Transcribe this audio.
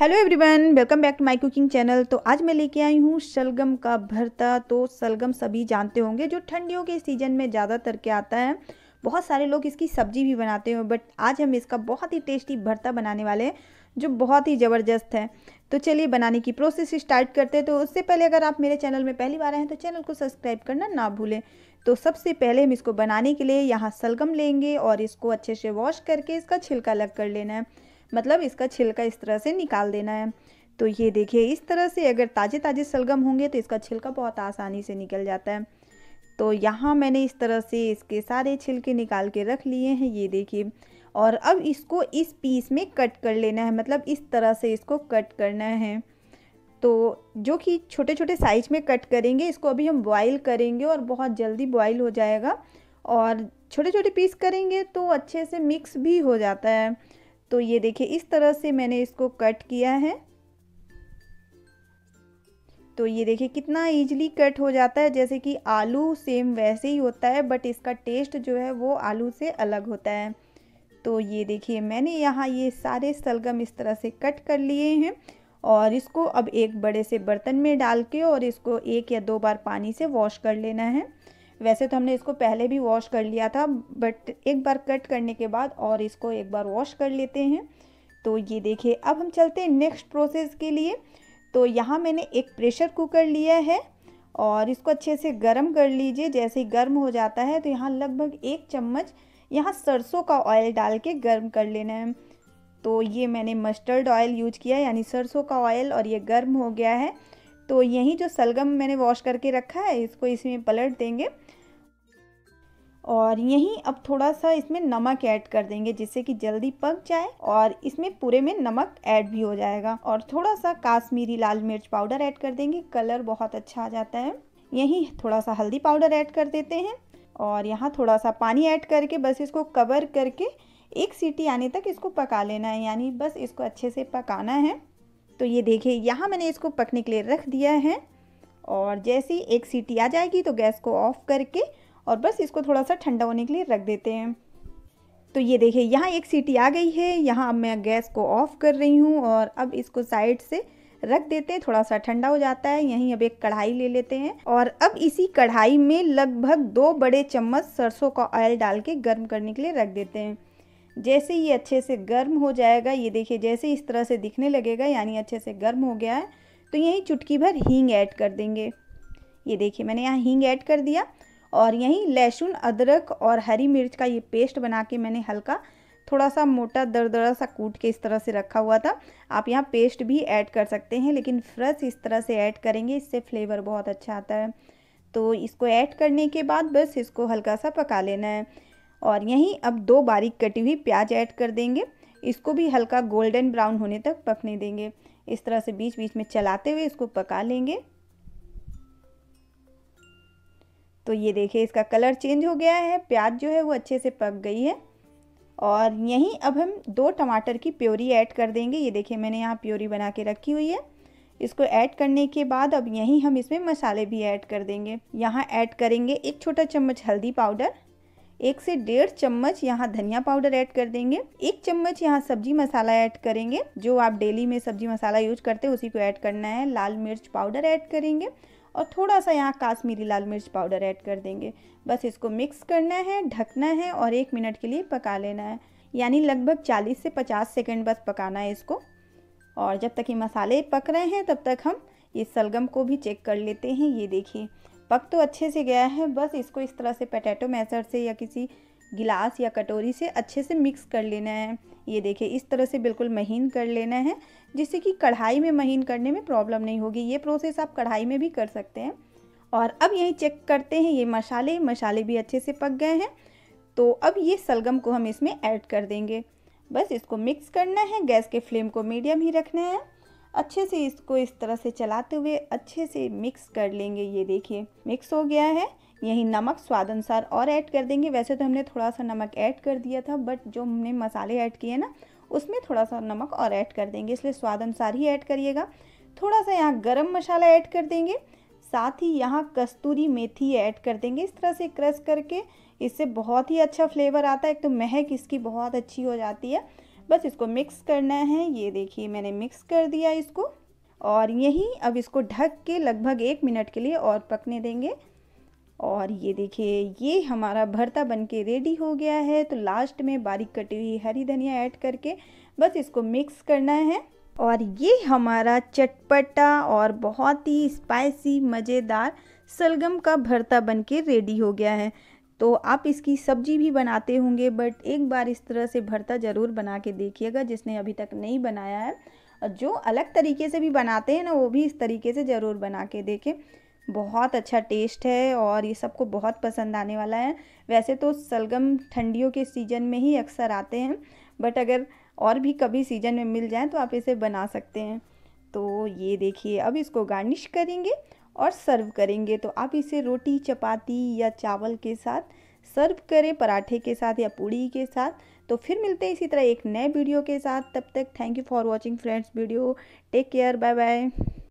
hello everyone welcome back to my cooking channel तो आज मैं लेके आई हूँ शलगम का भरता तो शलगम सभी जानते होंगे जो ठंडियों के सीज़न में ज़्यादातर के आता है बहुत सारे लोग इसकी सब्जी भी बनाते हैं बट आज हम इसका बहुत ही टेस्टी भरता बनाने वाले हैं जो बहुत ही ज़बरदस्त है तो चलिए बनाने की प्रोसेस स्टार्ट करते हैं तो उससे पहले अगर आप मेरे चैनल में पहली बार आए हैं तो चैनल को सब्सक्राइब करना ना भूलें तो सबसे पहले हम इसको बनाने के लिए यहाँ शलगम लेंगे और इसको अच्छे से वॉश करके इसका छिलका अलग कर लेना है मतलब इसका छिलका इस तरह से निकाल देना है तो ये देखिए इस तरह से अगर ताज़े ताज़े सलगम होंगे तो इसका छिलका बहुत आसानी से निकल जाता है तो यहाँ मैंने इस तरह से इसके सारे छिलके निकाल के रख लिए हैं ये देखिए और अब इसको इस पीस में कट कर लेना है मतलब इस तरह से इसको कट करना है तो जो कि छोटे छोटे साइज में कट करेंगे इसको अभी हम बॉईल करेंगे और बहुत जल्दी बॉईल हो जाएगा और छोटे छोटे पीस करेंगे तो अच्छे से मिक्स भी हो जाता है तो ये देखिए इस तरह से मैंने इसको कट किया है तो ये देखिए कितना ईजिली कट हो जाता है जैसे कि आलू सेम वैसे ही होता है बट इसका टेस्ट जो है वो आलू से अलग होता है तो ये देखिए मैंने यहाँ ये सारे सलगम इस तरह से कट कर लिए हैं और इसको अब एक बड़े से बर्तन में डाल के और इसको एक या दो बार पानी से वॉश कर लेना है वैसे तो हमने इसको पहले भी वॉश कर लिया था बट एक बार कट करने के बाद और इसको एक बार वॉश कर लेते हैं तो ये देखिए अब हम चलते हैं नेक्स्ट प्रोसेस के लिए तो यहाँ मैंने एक प्रेशर कुकर लिया है और इसको अच्छे से गर्म कर लीजिए जैसे ही गर्म हो जाता है तो यहाँ लगभग एक चम्मच यहाँ सरसों का ऑयल डाल के गर्म कर लेना है तो ये मैंने मस्टर्ड ऑयल यूज किया यानी सरसों का ऑयल और ये गर्म हो गया है तो यही जो सलगम मैंने वॉश करके रखा है इसको इसमें पलट देंगे और यहीं अब थोड़ा सा इसमें नमक ऐड कर देंगे जिससे कि जल्दी पक जाए और इसमें पूरे में नमक ऐड भी हो जाएगा और थोड़ा सा काश्मीरी लाल मिर्च पाउडर ऐड कर देंगे कलर बहुत अच्छा आ जाता है यहीं थोड़ा सा हल्दी पाउडर ऐड कर देते हैं और यहाँ थोड़ा सा पानी ऐड करके बस इसको कवर करके एक सीटी आने तक इसको पका लेना है यानी बस इसको अच्छे से पकाना है तो ये देखिए यहाँ मैंने इसको पकने के लिए रख दिया है और जैसे ही एक सीटी आ जाएगी तो गैस को ऑफ़ करके और बस इसको थोड़ा सा ठंडा होने के लिए रख देते हैं तो ये देखिए यहाँ एक सीटी आ गई है यहाँ अब मैं गैस को ऑफ़ कर रही हूँ और अब इसको साइड से रख देते हैं थोड़ा सा ठंडा हो जाता है यहीं अब एक कढ़ाई ले लेते हैं और अब इसी कढ़ाई में लगभग दो बड़े चम्मच सरसों का ऑयल डाल के गर्म करने के लिए रख देते हैं जैसे ही अच्छे से गर्म हो जाएगा ये देखिए जैसे इस तरह से दिखने लगेगा यानी अच्छे से गर्म हो गया है तो यहीं चुटकी भर हींग ऐड कर देंगे ये देखिए मैंने यहाँ हींग ऐड कर दिया और यहीं लहसुन अदरक और हरी मिर्च का ये पेस्ट बना के मैंने हल्का थोड़ा सा मोटा दरदरा सा कूट के इस तरह से रखा हुआ था आप यहाँ पेस्ट भी ऐड कर सकते हैं लेकिन फ्रेश इस तरह से ऐड करेंगे इससे फ्लेवर बहुत अच्छा आता है तो इसको ऐड करने के बाद बस इसको हल्का सा पका लेना है और यहीं अब दो बारीक कटी हुई प्याज ऐड कर देंगे इसको भी हल्का गोल्डन ब्राउन होने तक पकने देंगे इस तरह से बीच बीच में चलाते हुए इसको पका लेंगे तो ये देखिए इसका कलर चेंज हो गया है प्याज जो है वो अच्छे से पक गई है और यहीं अब हम दो टमाटर की प्योरी ऐड कर देंगे ये देखिए मैंने यहाँ प्योरी बना के रखी हुई है इसको ऐड करने के बाद अब यहीं हम इसमें मसाले भी ऐड कर देंगे यहाँ ऐड करेंगे एक छोटा चम्मच हल्दी पाउडर एक से डेढ़ चम्मच यहाँ धनिया पाउडर ऐड कर देंगे एक चम्मच यहाँ सब्जी मसाला ऐड करेंगे जो आप डेली में सब्जी मसाला यूज करते हैं उसी को ऐड करना है लाल मिर्च पाउडर ऐड करेंगे और थोड़ा सा यहाँ काश्मीरी लाल मिर्च पाउडर ऐड कर देंगे बस इसको मिक्स करना है ढकना है और एक मिनट के लिए पका लेना है यानी लगभग 40 से 50 सेकंड बस पकाना है इसको और जब तक ये मसाले पक रहे हैं तब तक हम इस सलगम को भी चेक कर लेते हैं ये देखिए पक तो अच्छे से गया है बस इसको इस तरह से पटैटो मैसर से या किसी गिलास या कटोरी से अच्छे से मिक्स कर लेना है ये देखिए इस तरह से बिल्कुल महीन कर लेना है जिससे कि कढ़ाई में महीन करने में प्रॉब्लम नहीं होगी ये प्रोसेस आप कढ़ाई में भी कर सकते हैं और अब यही चेक करते हैं ये मसाले मसाले भी अच्छे से पक गए हैं तो अब ये सलगम को हम इसमें ऐड कर देंगे बस इसको मिक्स करना है गैस के फ्लेम को मीडियम ही रखना है अच्छे से इसको इस तरह से चलाते हुए अच्छे से मिक्स कर लेंगे ये देखिए मिक्स हो गया है यही नमक स्वाद अनुसार और ऐड कर देंगे वैसे तो हमने थोड़ा सा नमक ऐड कर दिया था बट जो हमने मसाले ऐड किए ना उसमें थोड़ा सा नमक और ऐड कर देंगे इसलिए स्वाद अनुसार ही ऐड करिएगा थोड़ा सा यहाँ गरम मसाला ऐड कर देंगे साथ ही यहाँ कस्तूरी मेथी ऐड कर देंगे इस तरह से क्रश करके इससे बहुत ही अच्छा फ्लेवर आता है एक तो महक इसकी बहुत अच्छी हो जाती है बस इसको मिक्स करना है ये देखिए मैंने मिक्स कर दिया इसको और यहीं अब इसको ढक के लगभग एक मिनट के लिए और पकने देंगे और ये देखिए ये हमारा भरता बन के रेडी हो गया है तो लास्ट में बारीक कटी हुई हरी धनिया ऐड करके बस इसको मिक्स करना है और ये हमारा चटपटा और बहुत ही स्पाइसी मज़ेदार सलगम का भरता बन के रेडी हो गया है तो आप इसकी सब्जी भी बनाते होंगे बट एक बार इस तरह से भरता ज़रूर बना के देखिएगा जिसने अभी तक नहीं बनाया है और जो अलग तरीके से भी बनाते हैं ना वो भी इस तरीके से ज़रूर बना के देखें बहुत अच्छा टेस्ट है और ये सबको बहुत पसंद आने वाला है वैसे तो सलगम ठंडियों के सीज़न में ही अक्सर आते हैं बट अगर और भी कभी सीज़न में मिल जाए तो आप इसे बना सकते हैं तो ये देखिए अब इसको गार्निश करेंगे और सर्व करेंगे तो आप इसे रोटी चपाती या चावल के साथ सर्व करें पराठे के साथ या पूड़ी के साथ तो फिर मिलते हैं इसी तरह एक नए वीडियो के साथ तब तक thank you for watching friends video take care bye bye